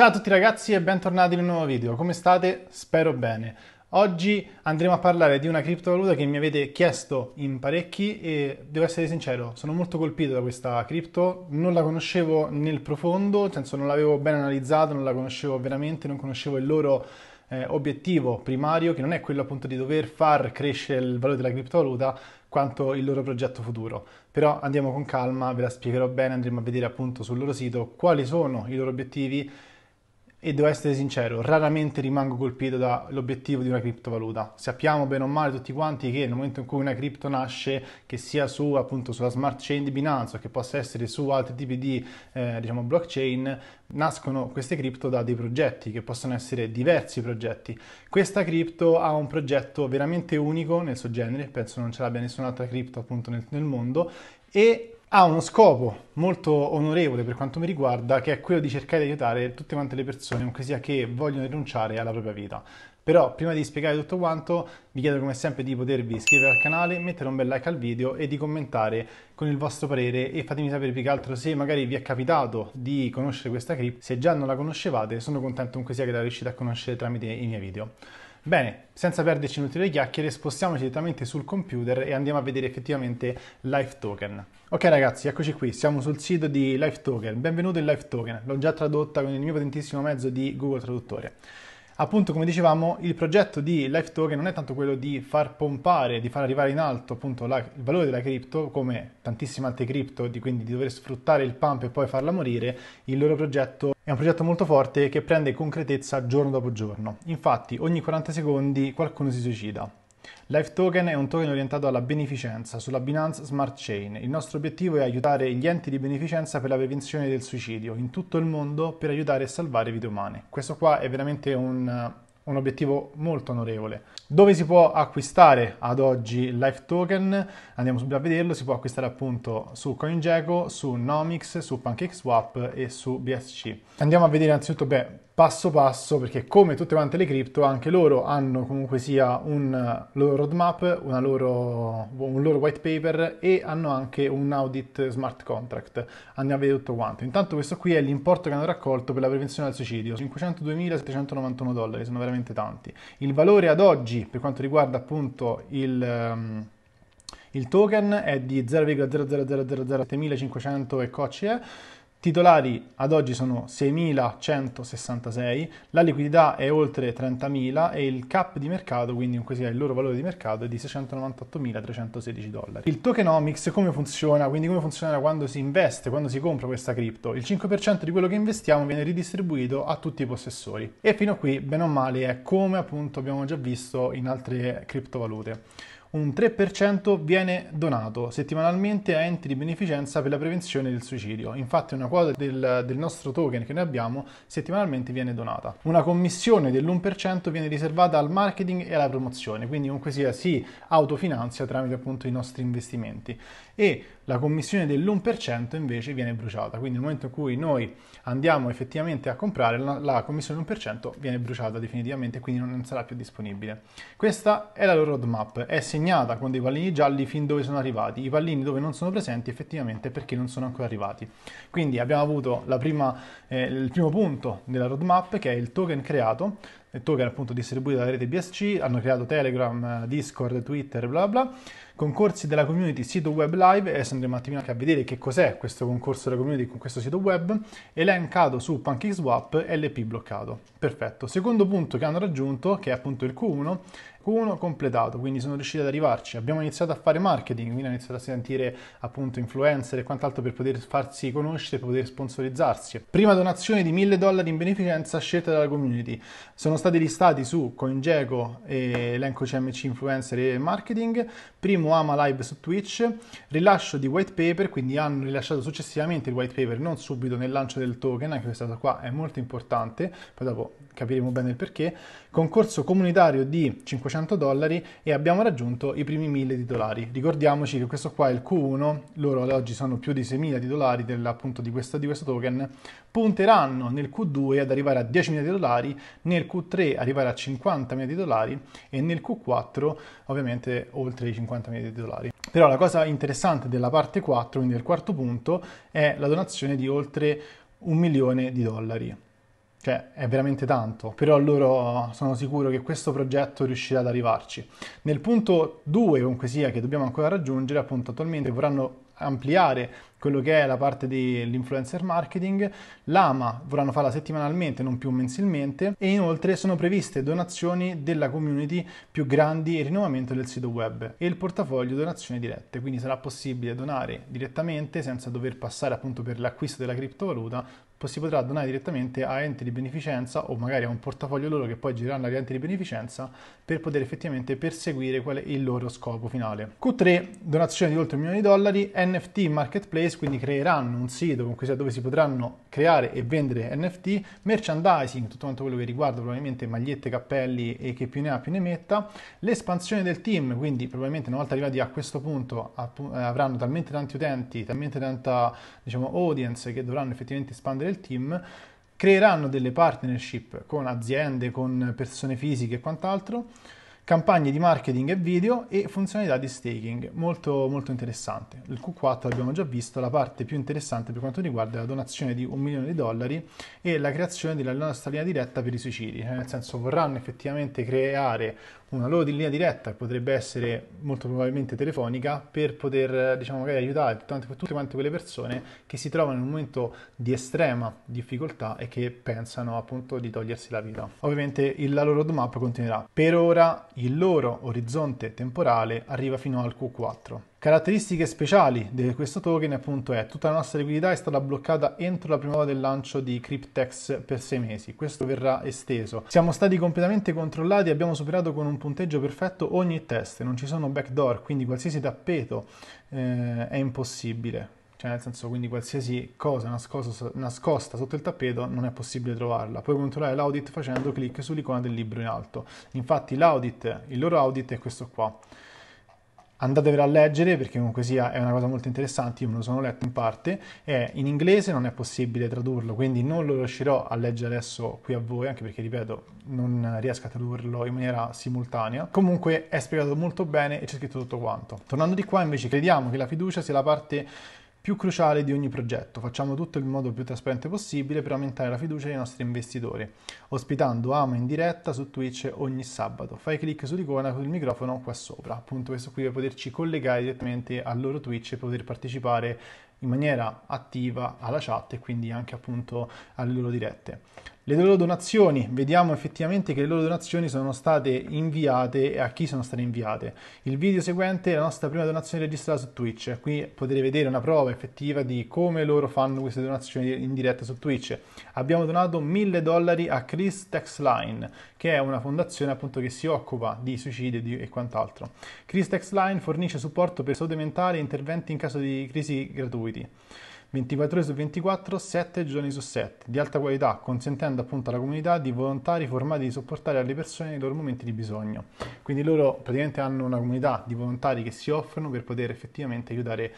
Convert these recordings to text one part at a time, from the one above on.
Ciao a tutti ragazzi e bentornati in un nuovo video, come state? Spero bene. Oggi andremo a parlare di una criptovaluta che mi avete chiesto in parecchi e devo essere sincero, sono molto colpito da questa cripto, non la conoscevo nel profondo, nel senso non l'avevo ben analizzata, non la conoscevo veramente, non conoscevo il loro eh, obiettivo primario che non è quello appunto di dover far crescere il valore della criptovaluta quanto il loro progetto futuro. Però andiamo con calma, ve la spiegherò bene, andremo a vedere appunto sul loro sito quali sono i loro obiettivi e devo essere sincero, raramente rimango colpito dall'obiettivo di una criptovaluta. Sappiamo bene o male tutti quanti che nel momento in cui una cripto nasce, che sia su appunto sulla smart chain di Binance o che possa essere su altri tipi di eh, diciamo blockchain, nascono queste cripto da dei progetti che possono essere diversi progetti. Questa cripto ha un progetto veramente unico nel suo genere, penso non ce l'abbia nessun'altra cripto appunto nel, nel mondo e ha uno scopo molto onorevole per quanto mi riguarda, che è quello di cercare di aiutare tutte quante le persone, anche sia che vogliono rinunciare alla propria vita. Però prima di spiegare tutto quanto, vi chiedo come sempre di potervi iscrivere al canale, mettere un bel like al video e di commentare con il vostro parere e fatemi sapere più che altro se magari vi è capitato di conoscere questa cripto, se già non la conoscevate, sono contento comunque sia che la riuscite a conoscere tramite i miei video. Bene, senza perderci in ulteriori chiacchiere, spostiamoci direttamente sul computer e andiamo a vedere effettivamente Life Token. Ok ragazzi, eccoci qui, siamo sul sito di Life Token. Benvenuto in Life Token, l'ho già tradotta con il mio potentissimo mezzo di Google Traduttore appunto come dicevamo il progetto di Life Token non è tanto quello di far pompare, di far arrivare in alto appunto la, il valore della cripto come tantissime altre cripto, di, quindi di dover sfruttare il pump e poi farla morire, il loro progetto è un progetto molto forte che prende concretezza giorno dopo giorno. Infatti ogni 40 secondi qualcuno si suicida. Life Token è un token orientato alla beneficenza sulla Binance Smart Chain. Il nostro obiettivo è aiutare gli enti di beneficenza per la prevenzione del suicidio in tutto il mondo per aiutare e salvare vite umane. Questo qua è veramente un, un obiettivo molto onorevole. Dove si può acquistare ad oggi Life Token? Andiamo subito a vederlo, si può acquistare appunto su CoinGecko, su Nomics, su PancakeSwap e su BSC. Andiamo a vedere innanzitutto, beh, passo passo perché come tutte quante le cripto anche loro hanno comunque sia un eh, loro roadmap, loro, un loro white paper e hanno anche un audit smart contract. Andiamo a vedere tutto quanto. Intanto questo qui è l'importo che hanno raccolto per la prevenzione del suicidio, 502.791 dollari, sono veramente tanti. Il valore ad oggi per quanto riguarda appunto il... Um, il token è di 0,00007.500 e cocce Titolari ad oggi sono 6.166, la liquidità è oltre 30.000 e il cap di mercato, quindi in così il loro valore di mercato, è di 698.316 dollari. Il tokenomics come funziona? Quindi come funziona quando si investe, quando si compra questa cripto? Il 5% di quello che investiamo viene ridistribuito a tutti i possessori. E fino a qui, bene o male, è come appunto abbiamo già visto in altre criptovalute un 3% viene donato settimanalmente a enti di beneficenza per la prevenzione del suicidio. Infatti una quota del, del nostro token che noi abbiamo settimanalmente viene donata. Una commissione dell'1% viene riservata al marketing e alla promozione, quindi comunque sia si autofinanzia tramite appunto i nostri investimenti. E la commissione dell'1% invece viene bruciata, quindi nel momento in cui noi andiamo effettivamente a comprare la commissione dell'1% viene bruciata definitivamente, quindi non sarà più disponibile. Questa è la loro roadmap, è segnata con dei pallini gialli fin dove sono arrivati, i pallini dove non sono presenti effettivamente perché non sono ancora arrivati. Quindi abbiamo avuto prima, eh, il primo punto della roadmap che è il token creato, token appunto distribuiti dalla rete BSC, hanno creato Telegram, Discord, Twitter, bla bla, concorsi della community, sito web live, adesso andremo un attimino anche a vedere che cos'è questo concorso della community con questo sito web, elencato su PancakeSwap, LP bloccato. Perfetto. Secondo punto che hanno raggiunto, che è appunto il Q1, 1 completato, quindi sono riusciti ad arrivarci. Abbiamo iniziato a fare marketing, quindi ho iniziato a sentire appunto influencer e quant'altro per poter farsi conoscere e poter sponsorizzarsi. Prima donazione di 1000 dollari in beneficenza scelta dalla community. Sono stati listati su CoinGeco e elenco CMC influencer e marketing, primo AMA live su Twitch, rilascio di white paper, quindi hanno rilasciato successivamente il white paper, non subito nel lancio del token, anche questa cosa qua è molto importante, poi dopo capiremo bene il perché, concorso comunitario di 500 dollari e abbiamo raggiunto i primi 1000 di dollari. Ricordiamoci che questo qua è il Q1, loro ad oggi sono più di 6.000 titolari del, appunto di questo, di questo token, punteranno nel Q2 ad arrivare a 10.000 dollari, nel Q3 arrivare a 50.000 di dollari e nel Q4 ovviamente oltre i 50.000 di dollari. Però la cosa interessante della parte 4, quindi del quarto punto, è la donazione di oltre un milione di dollari. Cioè, è veramente tanto, però loro sono sicuro che questo progetto riuscirà ad arrivarci. Nel punto 2, comunque sia, che dobbiamo ancora raggiungere, appunto, attualmente vorranno ampliare quello che è la parte dell'influencer marketing, l'AMA vorranno farla settimanalmente, non più mensilmente, e inoltre sono previste donazioni della community più grandi e rinnovamento del sito web e il portafoglio donazioni dirette, quindi sarà possibile donare direttamente senza dover passare appunto per l'acquisto della criptovaluta, si potrà donare direttamente a enti di beneficenza o magari a un portafoglio loro che poi gireranno agli enti di beneficenza per poter effettivamente perseguire qual è il loro scopo finale. Q3, donazione di oltre un milione di dollari, NFT Marketplace, quindi creeranno un sito con cui, dove si potranno creare e vendere NFT, merchandising, tutto quanto quello che riguarda probabilmente magliette, cappelli e che più ne ha più ne metta, l'espansione del team, quindi probabilmente una volta arrivati a questo punto eh, avranno talmente tanti utenti, talmente tanta diciamo, audience che dovranno effettivamente espandere del team, creeranno delle partnership con aziende, con persone fisiche e quant'altro campagne di marketing e video e funzionalità di staking, molto, molto interessante. Il Q4 abbiamo già visto, la parte più interessante per quanto riguarda la donazione di un milione di dollari e la creazione della nostra linea diretta per i suicidi, eh, nel senso vorranno effettivamente creare una loro linea diretta che potrebbe essere molto probabilmente telefonica per poter diciamo magari aiutare tutte, tutte quante quelle persone che si trovano in un momento di estrema difficoltà e che pensano appunto di togliersi la vita. Ovviamente la loro roadmap continuerà. Per ora il loro orizzonte temporale arriva fino al Q4. Caratteristiche speciali di questo token appunto è tutta la nostra liquidità è stata bloccata entro la prima del lancio di Cryptex per sei mesi, questo verrà esteso. Siamo stati completamente controllati, abbiamo superato con un punteggio perfetto ogni test, non ci sono backdoor, quindi qualsiasi tappeto eh, è impossibile. Cioè, nel senso, quindi qualsiasi cosa nascosta, nascosta, sotto il tappeto non è possibile trovarla. Puoi controllare l'audit facendo clic sull'icona del libro in alto. Infatti l'audit, il loro audit è questo qua. Andatevela a leggere perché comunque sia è una cosa molto interessante, io me lo sono letto in parte, è in inglese non è possibile tradurlo, quindi non lo riuscirò a leggere adesso qui a voi, anche perché ripeto, non riesco a tradurlo in maniera simultanea. Comunque è spiegato molto bene e c'è scritto tutto quanto. Tornando di qua invece crediamo che la fiducia sia la parte più cruciale di ogni progetto. Facciamo tutto in modo più trasparente possibile per aumentare la fiducia dei nostri investitori, ospitando Amo in diretta su Twitch ogni sabato. Fai clic sull'icona con il microfono qua sopra, appunto questo qui per poterci collegare direttamente al loro Twitch e poter partecipare in maniera attiva alla chat e quindi anche appunto alle loro dirette le loro donazioni, vediamo effettivamente che le loro donazioni sono state inviate e a chi sono state inviate. Il video seguente è la nostra prima donazione registrata su Twitch, qui potete vedere una prova effettiva di come loro fanno queste donazioni in diretta su Twitch. Abbiamo donato 1000 dollari a Chris Texline, che è una fondazione appunto che si occupa di suicidi e quant'altro. Chris Texline fornisce supporto per salute mentale e interventi in caso di crisi gratuiti. 24 ore su 24, 7 giorni su 7, di alta qualità, consentendo appunto alla comunità di volontari formati di supportare alle persone nei loro momenti di bisogno. Quindi loro praticamente hanno una comunità di volontari che si offrono per poter effettivamente aiutare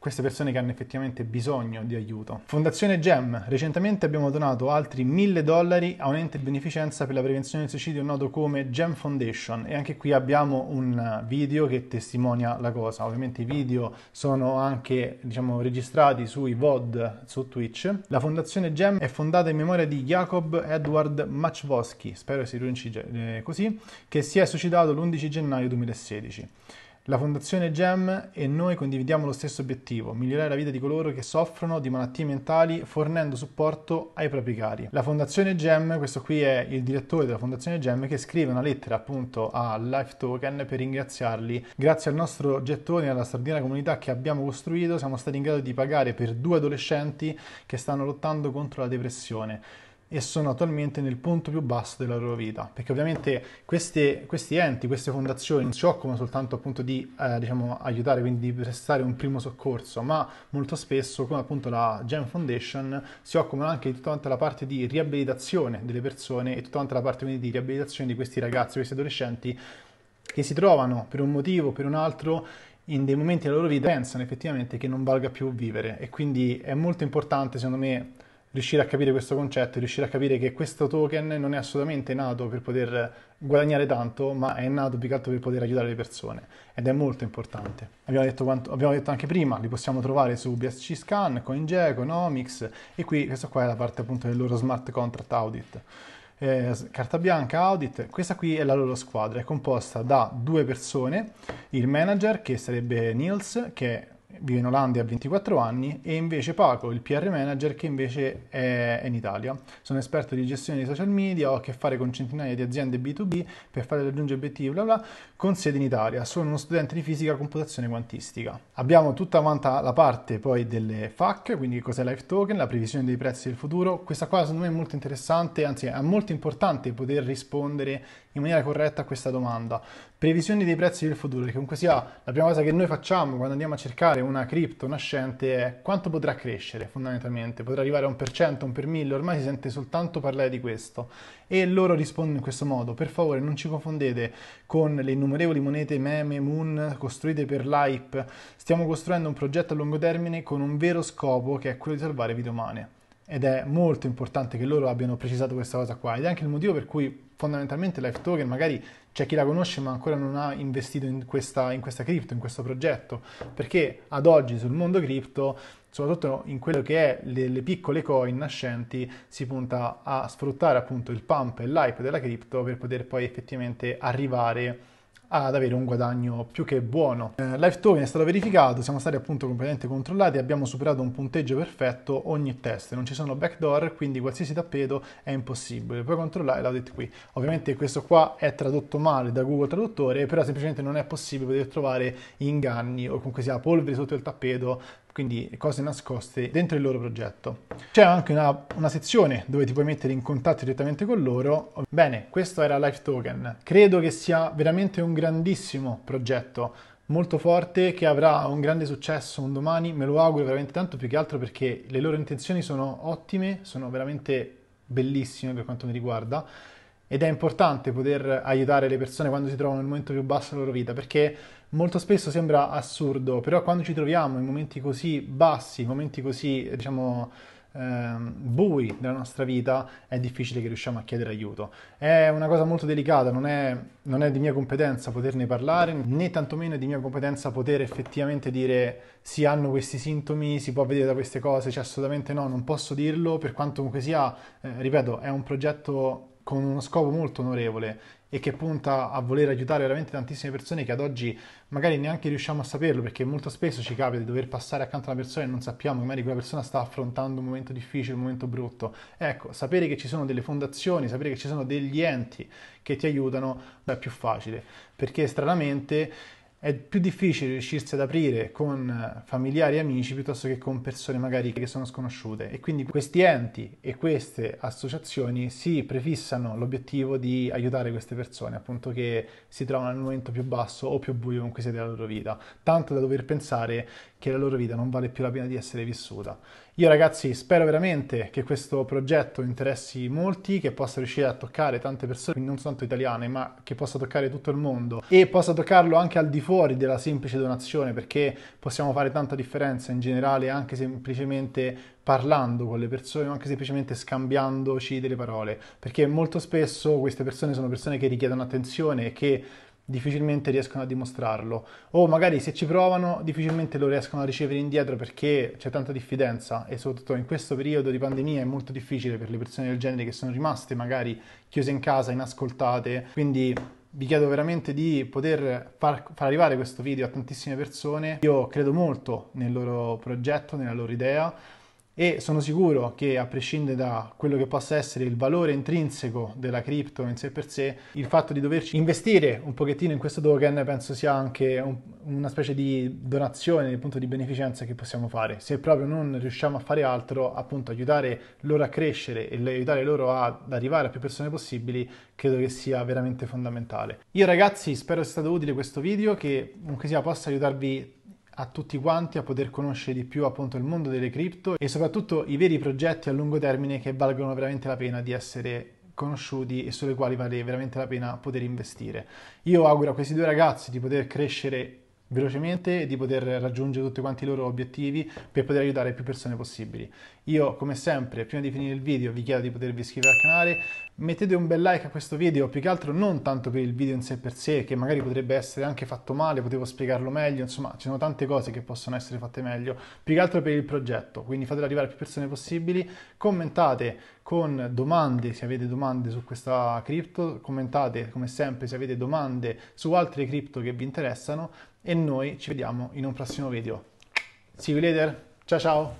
queste persone che hanno effettivamente bisogno di aiuto. Fondazione GEM, recentemente abbiamo donato altri 1000 dollari a un ente di beneficenza per la prevenzione del suicidio noto come GEM Foundation e anche qui abbiamo un video che testimonia la cosa. Ovviamente i video sono anche diciamo, registrati sui VOD su Twitch. La fondazione GEM è fondata in memoria di Jacob Edward Machvosky, spero si pronunci eh, così, che si è suicidato l'11 gennaio 2016. La Fondazione GEM e noi condividiamo lo stesso obiettivo, migliorare la vita di coloro che soffrono di malattie mentali fornendo supporto ai propri cari. La Fondazione GEM, questo qui è il direttore della Fondazione GEM che scrive una lettera appunto a Life Token per ringraziarli. Grazie al nostro gettone e alla straordinaria comunità che abbiamo costruito siamo stati in grado di pagare per due adolescenti che stanno lottando contro la depressione e sono attualmente nel punto più basso della loro vita, perché ovviamente queste, questi enti, queste fondazioni non si occupano soltanto appunto di eh, diciamo, aiutare, quindi di prestare un primo soccorso, ma molto spesso come appunto la Gem Foundation si occupano anche di tutta la parte di riabilitazione delle persone e tutta la parte quindi di riabilitazione di questi ragazzi, questi adolescenti che si trovano per un motivo o per un altro in dei momenti della loro vita pensano effettivamente che non valga più vivere e quindi è molto importante secondo me riuscire a capire questo concetto, riuscire a capire che questo token non è assolutamente nato per poter guadagnare tanto, ma è nato più che altro per poter aiutare le persone ed è molto importante. Abbiamo detto, quanto, abbiamo detto anche prima, li possiamo trovare su BSC Scan, CoinGecko, Nomics e qui questa qua è la parte appunto del loro smart contract audit. Eh, carta bianca, audit, questa qui è la loro squadra, è composta da due persone, il manager che sarebbe Nils, che vive in Olanda e ha 24 anni, e invece Paco, il PR manager, che invece è in Italia. Sono esperto di gestione di social media, ho a che fare con centinaia di aziende B2B per fare raggiungere obiettivi, bla bla, con sede in Italia. Sono uno studente di fisica e computazione quantistica. Abbiamo tutta quanta la parte poi delle FAC, quindi cos'è Life Token, la previsione dei prezzi del futuro. Questa qua secondo me è molto interessante, anzi è molto importante poter rispondere in maniera corretta a questa domanda. Previsioni dei prezzi del futuro, che comunque sia la prima cosa che noi facciamo quando andiamo a cercare una cripto nascente è quanto potrà crescere fondamentalmente, potrà arrivare a un per cento, un per mille, ormai si sente soltanto parlare di questo e loro rispondono in questo modo, per favore non ci confondete con le innumerevoli monete meme, moon costruite per l'hype, stiamo costruendo un progetto a lungo termine con un vero scopo che è quello di salvare vite umane ed è molto importante che loro abbiano precisato questa cosa qua ed è anche il motivo per cui fondamentalmente Life Token magari c'è chi la conosce ma ancora non ha investito in questa, in questa cripto, in questo progetto, perché ad oggi sul mondo cripto, soprattutto in quello che è le, le piccole coin nascenti, si punta a sfruttare appunto il pump e l'hype della cripto per poter poi effettivamente arrivare a ad avere un guadagno più che buono. Eh, Live token è stato verificato, siamo stati appunto completamente controllati, abbiamo superato un punteggio perfetto ogni test, non ci sono backdoor, quindi qualsiasi tappeto è impossibile. Puoi controllare l'audit qui. Ovviamente questo qua è tradotto male da Google Traduttore, però semplicemente non è possibile poter trovare inganni o comunque sia polvere sotto il tappeto quindi cose nascoste dentro il loro progetto. C'è anche una, una, sezione dove ti puoi mettere in contatto direttamente con loro. Bene, questo era Life Token. Credo che sia veramente un grandissimo progetto, molto forte, che avrà un grande successo un domani, me lo auguro veramente tanto, più che altro perché le loro intenzioni sono ottime, sono veramente bellissime per quanto mi riguarda ed è importante poter aiutare le persone quando si trovano nel momento più basso della loro vita, perché molto spesso sembra assurdo, però quando ci troviamo in momenti così bassi, in momenti così, diciamo, ehm, bui della nostra vita, è difficile che riusciamo a chiedere aiuto. È una cosa molto delicata, non è, non è di mia competenza poterne parlare, né tantomeno è di mia competenza poter effettivamente dire si hanno questi sintomi, si può vedere da queste cose, cioè assolutamente no, non posso dirlo, per quanto comunque sia, eh, ripeto, è un progetto con uno scopo molto onorevole e che punta a voler aiutare veramente tantissime persone che ad oggi magari neanche riusciamo a saperlo perché molto spesso ci capita di dover passare accanto a una persona e non sappiamo che magari quella persona sta affrontando un momento difficile, un momento brutto. Ecco, sapere che ci sono delle fondazioni, sapere che ci sono degli enti che ti aiutano è più facile perché stranamente è più difficile riuscirsi ad aprire con eh, familiari e amici piuttosto che con persone magari che sono sconosciute e quindi questi enti e queste associazioni si prefissano l'obiettivo di aiutare queste persone appunto che si trovano nel momento più basso o più buio in cui siete nella loro vita, tanto da dover pensare che la loro vita non vale più la pena di essere vissuta. Io ragazzi spero veramente che questo progetto interessi molti, che possa riuscire a toccare tante persone, non soltanto italiane, ma che possa toccare tutto il mondo e possa toccarlo anche al di fuori della semplice donazione, perché possiamo fare tanta differenza in generale anche semplicemente parlando con le persone o anche semplicemente scambiandoci delle parole, perché molto spesso queste persone sono persone che richiedono attenzione e che difficilmente riescono a dimostrarlo o magari se ci provano difficilmente lo riescono a ricevere indietro perché c'è tanta diffidenza e soprattutto in questo periodo di pandemia è molto difficile per le persone del genere che sono rimaste magari chiuse in casa, inascoltate, quindi vi chiedo veramente di poter far, far, arrivare questo video a tantissime persone. Io credo molto nel loro progetto, nella loro idea e sono sicuro che a prescindere da quello che possa essere il valore intrinseco della cripto in sé per sé, il fatto di doverci investire un pochettino in questo token penso sia anche un, una specie di donazione, appunto di beneficenza che possiamo fare. Se proprio non riusciamo a fare altro, appunto aiutare loro a crescere e aiutare loro ad arrivare a più persone possibili, credo che sia veramente fondamentale. Io ragazzi spero sia stato utile questo video, che comunque sia possa aiutarvi a tutti quanti a poter conoscere di più appunto il mondo delle cripto e soprattutto i veri progetti a lungo termine che valgono veramente la pena di essere conosciuti e sulle quali vale veramente la pena poter investire. Io auguro a questi due ragazzi di poter crescere velocemente e di poter raggiungere tutti quanti i loro obiettivi per poter aiutare più persone possibili. Io come sempre prima di finire il video vi chiedo di potervi iscrivere al canale, mettete un bel like a questo video, più che altro non tanto per il video in sé per sé che magari potrebbe essere anche fatto male, potevo spiegarlo meglio, insomma ci sono tante cose che possono essere fatte meglio, più che altro per il progetto, quindi fatelo arrivare a più persone possibili, commentate con domande se avete domande su questa cripto, commentate come sempre se avete domande su altre cripto che vi interessano e noi ci vediamo in un prossimo video. See you later, ciao ciao!